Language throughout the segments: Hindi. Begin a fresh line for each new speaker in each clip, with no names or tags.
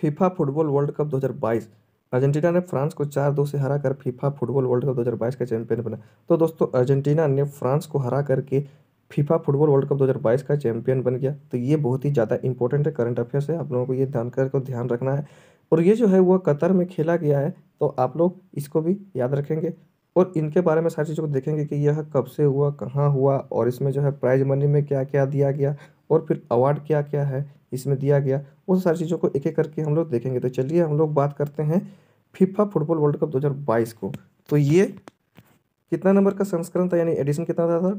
FIFA football world cup 2022 Argentina ने फ्रांस को चार दो से हरा कर फीफा फुटबॉल वर्ल्ड कप 2022 का चैंपियन बना तो दोस्तों अर्जेंटीना ने फ्रांस को हरा करके फीफा फुटबॉल वर्ल्ड कप 2022 का चैंपियन बन गया तो ये बहुत ही ज़्यादा इंपॉर्टेंट है करंट अफेयर्स है आप लोगों को ये ध्यान कर को ध्यान रखना है और ये जो है वह कतर में खेला गया है तो आप लोग इसको भी याद रखेंगे और इनके बारे में सारी चीज़ों को देखेंगे कि यह कब से हुआ कहाँ हुआ और इसमें जो है प्राइज मनी में क्या क्या दिया गया और फिर अवार्ड क्या क्या है इसमें दिया गया वो सारी चीज़ों को एक एक करके हम लोग देखेंगे तो चलिए हम लोग बात करते हैं फिफा फुटबॉल वर्ल्ड कप 2022 को तो ये कितना नंबर का संस्करण था यानी एडिशन कितना था,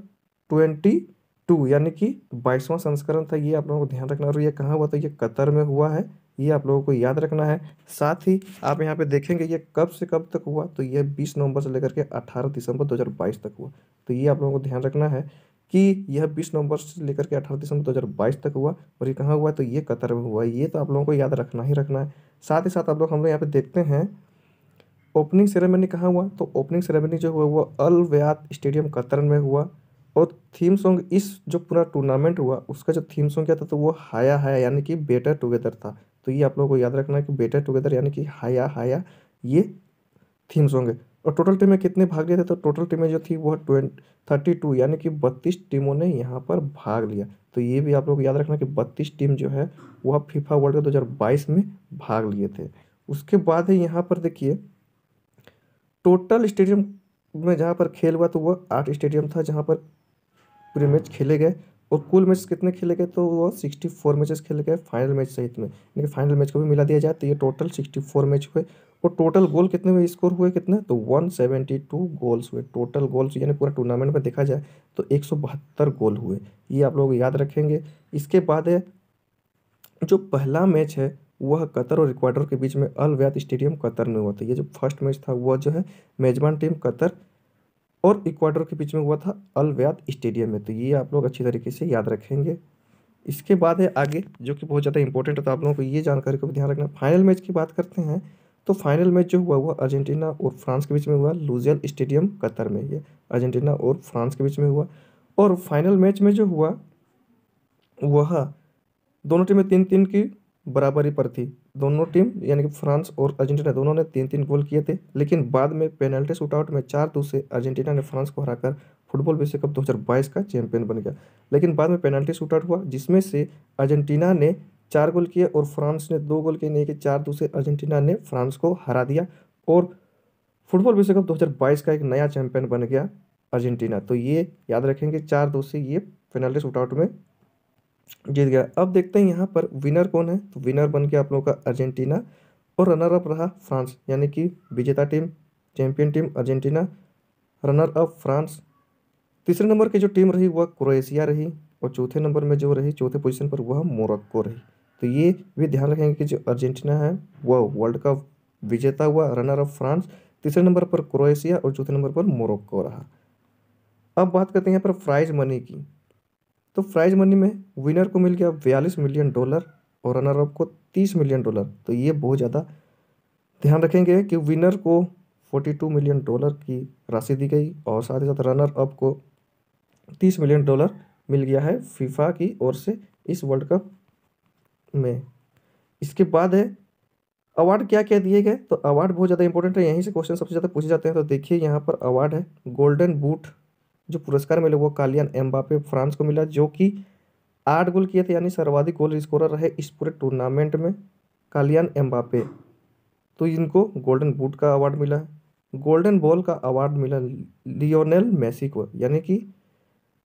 ट्वेंटी टू यानी कि बाईसवां संस्करण था ये आप लोगों को ध्यान रखना और ये कहाँ हुआ था ये कतर में हुआ है ये आप लोगों को याद रखना है साथ ही आप यहाँ पे देखेंगे ये कब से कब तक हुआ तो ये 20 नवंबर से लेकर के 18 दिसंबर 2022 तक हुआ तो ये आप लोगों को ध्यान रखना है कि यह बीस नवंबर से लेकर के अठारह दिसंबर दो हज़ार बाईस तक हुआ और ये कहाँ हुआ तो ये कतर में हुआ ये तो आप लोगों को याद रखना ही रखना है साथ ही साथ आप लोग हम लोग यहाँ पे देखते हैं ओपनिंग सेरेमनी कहाँ हुआ तो ओपनिंग सेरेमनी जो हुआ वो अल व्यात स्टेडियम कतर में हुआ और थीम सॉन्ग इस जो पूरा टूर्नामेंट हुआ उसका जो थीम सॉन्ग क्या था तो वो हाया हाया यानी कि बेटर टुगेदर था तो ये आप लोगों को याद रखना है कि बेटर टुगेदर यानी कि हाया हाया ये थीम सॉन्ग है और टोटल टीमें कितने भाग लिए थे तो टोटल टीमें जो थी वह ट्वेंट थर्टी टू यानी कि बत्तीस टीमों ने यहाँ पर भाग लिया तो ये भी आप लोग याद रखना कि बत्तीस टीम जो है वह फीफा वर्ल्ड कप दो हज़ार बाईस में भाग लिए थे उसके बाद ही यहाँ पर देखिए टोटल स्टेडियम में जहाँ पर खेल हुआ तो वह आठ स्टेडियम था जहाँ पर पूरे मैच खेले गए और कुल मैच कितने खेले गए तो वो सिक्सटी फोर मैचेस खेले गए फाइनल मैच सहित में यानी फाइनल मैच को भी मिला दिया जाए तो ये टोटल सिक्सटी फोर मैच हुए और टोटल गोल कितने हुए स्कोर हुए कितने तो 172 गोल्स हुए टोटल गोल्स यानी पूरा टूर्नामेंट में देखा जाए तो एक गोल हुए ये आप लोग याद रखेंगे इसके बाद है जो पहला मैच है वह कतर और इक्वाडोर के बीच में अल व्यात स्टेडियम कतर में हुआ था ये जो फर्स्ट मैच था वह जो है मेजबान टीम कतर और इक्वाडोर के बीच में हुआ था अल व्यात स्टेडियम में तो ये आप लोग अच्छी तरीके से याद रखेंगे इसके बाद है आगे जो कि बहुत ज़्यादा इंपॉर्टेंट है तो आप लोगों को ये जानकारी को भी ध्यान रखना फाइनल मैच की बात करते हैं तो फाइनल मैच जो हुआ हुआ अर्जेंटीना और फ्रांस के बीच में हुआ लूजियल स्टेडियम कतर में ये अर्जेंटीना और फ्रांस के बीच में हुआ और फाइनल मैच में जो हुआ वह दोनों टीमें तीन तीन की बराबरी पर थी दोनों टीम यानी कि फ्रांस और अर्जेंटीना दोनों ने तीन तीन गोल किए थे लेकिन बाद में पेनल्टी शूटआउट में चार दो से अर्जेंटीना ने फ्रांस को हराकर फुटबॉल विश्व कप 2022 का चैंपियन बन गया लेकिन बाद में पेनल्टी शूटआउट हुआ जिसमें से अर्जेंटीना ने चार गोल किए और फ्रांस ने दो गोल किए नहीं कि चार दूसरे अर्जेंटीना ने फ्रांस को हरा दिया और फुटबॉल विश्व कप 2022 का एक नया चैंपियन बन गया अर्जेंटीना तो ये याद रखेंगे चार दो से ये पेनल्टी शूटआउट में जीत गया अब देखते हैं यहाँ पर विनर कौन है तो विनर बन गया आप लोगों का अर्जेंटीना और रनर अप रहा फ्रांस यानी कि विजेता team champion team Argentina runner up France तीसरे नंबर की जो टीम रही वह क्रोएशिया रही और चौथे नंबर में जो रही चौथे पोजीशन पर वह मोरक्को रही तो ये भी ध्यान रखेंगे कि जो अर्जेंटीना है वह वर्ल्ड कप विजेता हुआ रनर ऑफ फ्रांस तीसरे नंबर पर क्रोएशिया और चौथे नंबर पर मोरक्को रहा अब बात करते हैं यहाँ पर प्राइज मनी की तो प्राइज मनी में विनर को मिल गया बयालीस मिलियन डॉलर और रनर अप को तीस मिलियन डॉलर तो ये बहुत ज़्यादा ध्यान रखेंगे कि विनर को फोर्टी टू मिलियन डॉलर की राशि दी गई और साथ ही साथ रनर अप को तीस मिलियन डॉलर मिल गया है फीफा की ओर से इस वर्ल्ड कप में इसके बाद है अवार्ड क्या क्या दिए गए तो अवार्ड बहुत ज़्यादा इंपॉर्टेंट है यहीं से क्वेश्चन सबसे ज़्यादा पूछे जाते हैं तो देखिए यहाँ पर अवार्ड है गोल्डन बूट जो पुरस्कार मिले वो कालियान एम्बापे फ्रांस को मिला जो कि आठ गोल किए थे यानी सर्वाधिक गोल स्कोरर रहे इस पूरे टूर्नामेंट में कालियान एम्बापे तो इनको गोल्डन बूट का अवार्ड मिला गोल्डन बॉल का अवार्ड मिला लियोनेल मेसी को यानी कि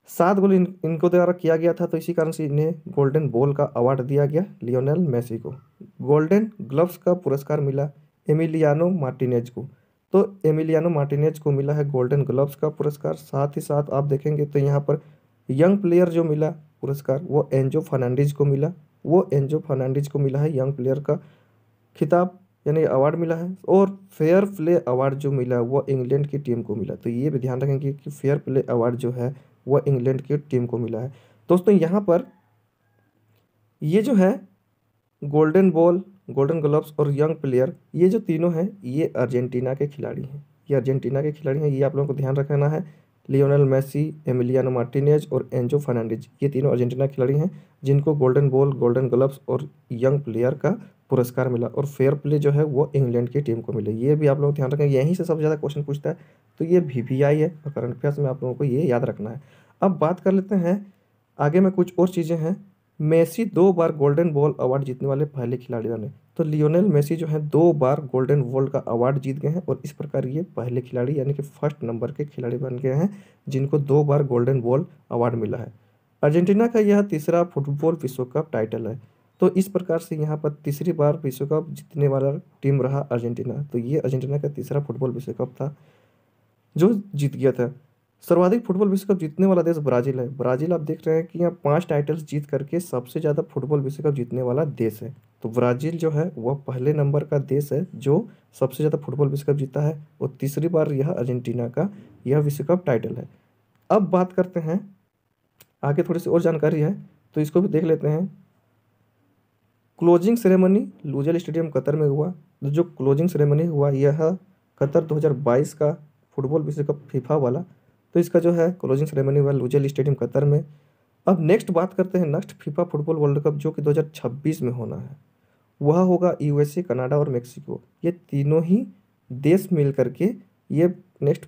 सात गोल इन इनको द्वारा किया गया था तो इसी कारण से इन्हें गोल्डन बॉल का अवार्ड दिया गया लियोनेल मेसी को गोल्डन ग्लव्स का पुरस्कार मिला एमिलियानो मार्टिनेज को तो एमिलियानो मार्टिनेज को मिला है गोल्डन ग्लव्स का पुरस्कार साथ ही साथ आप देखेंगे तो यहाँ पर यंग प्लेयर जो मिला पुरस्कार वो एंजो फर्नांडिज को मिला वो एंजो फर्नांडिज को मिला है यंग प्लेयर का खिताब यानी अवार्ड मिला है और फेयर प्ले अवार्ड जो मिला वो इंग्लैंड की टीम को मिला तो ये भी ध्यान रखेंगे कि फेयर प्ले अवार्ड जो है वह इंग्लैंड की टीम को मिला है दोस्तों यहाँ पर ये जो है गोल्डन बॉल गोल्डन ग्लव्स और यंग प्लेयर ये जो तीनों हैं ये अर्जेंटीना के खिलाड़ी हैं ये अर्जेंटीना के खिलाड़ी हैं ये आप लोगों को ध्यान रखना है लियोनल मेसी एमिलियानो मार्टिनेज और एंजो फर्नांडिज ये तीनों अर्जेंटीना खिलाड़ी हैं जिनको गोल्डन बॉल गोल्डन ग्लव्स और यंग प्लेयर का पुरस्कार मिला और फेयर प्ले जो है वो इंग्लैंड की टीम को मिले ये भी आप लोग ध्यान रखें यहीं से सबसे ज़्यादा क्वेश्चन पूछता है तो ये वी वी आई है और करंट अफेयर्स में आप लोगों को ये याद रखना है अब बात कर लेते हैं आगे में कुछ और चीज़ें हैं मेसी दो बार गोल्डन बॉल अवार्ड जीतने वाले पहले खिलाड़ी बने तो लियोनेल मेसी जो है दो बार गोल्डन वर्ल्ड का अवार्ड जीत गए हैं और इस प्रकार ये पहले खिलाड़ी यानी कि फर्स्ट नंबर के खिलाड़ी बन गए हैं जिनको दो बार गोल्डन बॉल अवार्ड मिला है अर्जेंटीना का यह तीसरा फुटबॉल विश्व कप टाइटल है तो इस प्रकार से यहाँ पर तीसरी बार विश्व कप जीतने वाला टीम रहा अर्जेंटीना तो ये अर्जेंटीना का तीसरा फुटबॉल विश्व कप था जो जीत गया था सर्वाधिक फुटबॉल विश्व कप जीतने वाला देश ब्राज़ील है ब्राज़ील आप देख रहे हैं कि यहाँ पांच टाइटल्स जीत करके सबसे ज़्यादा फुटबॉल विश्व कप जीतने वाला देश है तो ब्राज़ील जो है वह पहले नंबर का देश है जो सबसे ज़्यादा फुटबॉल विश्व कप जीता है और तीसरी बार यह अर्जेंटीना का यह विश्व कप टाइटल है अब बात करते हैं आगे थोड़ी सी और जानकारी है तो इसको भी देख लेते हैं closing ceremony Lusail stadium Qatar में हुआ जो क्लोजिंग सेरेमनी हुआ यह कतर 2022 का फुटबॉल विश्व कप फीफा वाला तो इसका जो है क्लोजिंग सेरेमनी हुआ लूजल स्टेडियम कतर में अब नेक्स्ट बात करते हैं next FIFA football world cup जो कि 2026 में होना है वह होगा यूएसए कनाडा और मेक्सिको ये तीनों ही देश मिल करके ये नेक्स्ट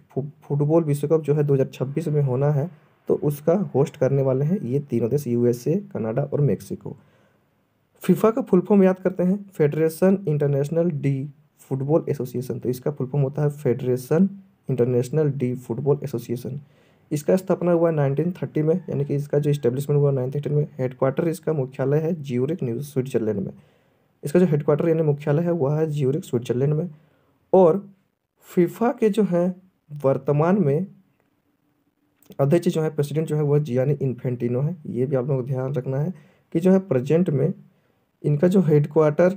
फुटबॉल विश्व कप जो है 2026 में होना है तो उसका होस्ट करने वाले हैं ये तीनों देश यूएसए कनाडा और मेक्सिको फीफा का फुल फॉर्म याद करते हैं federation international de football association तो इसका फुल फॉर्म होता है federation international de football association इसका स्थापना हुआ 1930 में यानी कि इसका जो इस्टेब्लिशमेंट हुआ नाइनटीन में हेडक्वार्टर इसका मुख्यालय है ज्यूरिक न्यूज स्विट्जरलैंड में इसका जो हेडक्वार्टर यानी मुख्यालय है वह है ज्यूरिक स्विट्जरलैंड में और फीफा के जो हैं वर्तमान में अध्यक्ष जो है प्रेसिडेंट जो है वह जियानी इन्फेंटिनो है ये भी आप लोगों को ध्यान रखना है कि जो है प्रेजेंट में इनका जो हेड क्वार्टर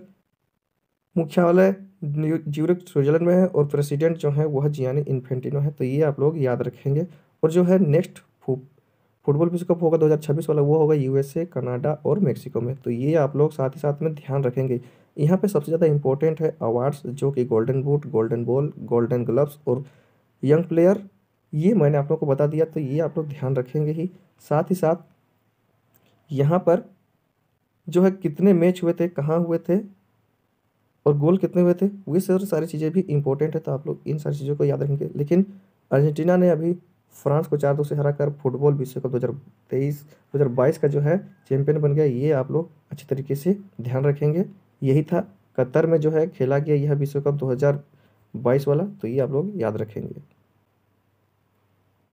मुख्यालय ज्यूरिक स्विट्जरलैंड में है और प्रेसिडेंट जो है वह जियानी इन्फेंटिनो है तो ये आप लोग याद रखेंगे और जो है नेक्स्ट फुटबॉल विश्व कप होगा 2026 वाला वो होगा यूएसए कनाडा और मेक्सिको में तो ये आप लोग साथ ही साथ में ध्यान रखेंगे यहाँ पे सबसे ज़्यादा इंपॉर्टेंट है अवार्ड्स जो कि golden boot golden ball golden gloves और यंग प्लेयर ये मैंने आप लोग को बता दिया तो ये आप लोग ध्यान रखेंगे ही साथ ही साथ यहाँ पर जो है कितने मैच हुए थे कहाँ हुए थे और गोल कितने हुए थे वे सर सारी चीज़ें भी इंपॉर्टेंट है तो आप लोग इन सारी चीज़ों को याद रखेंगे लेकिन अर्जेंटीना ने अभी फ्रांस को चार दो से हरा कर फुटबॉल विश्व कप दो हज़ार तेईस दो हज़ार बाईस का जो है चैंपियन बन गया ये आप लोग अच्छे तरीके से ध्यान रखेंगे यही था कतर में जो है खेला गया यह विश्व कप दो हज़ार बाईस वाला तो ये आप लोग याद रखेंगे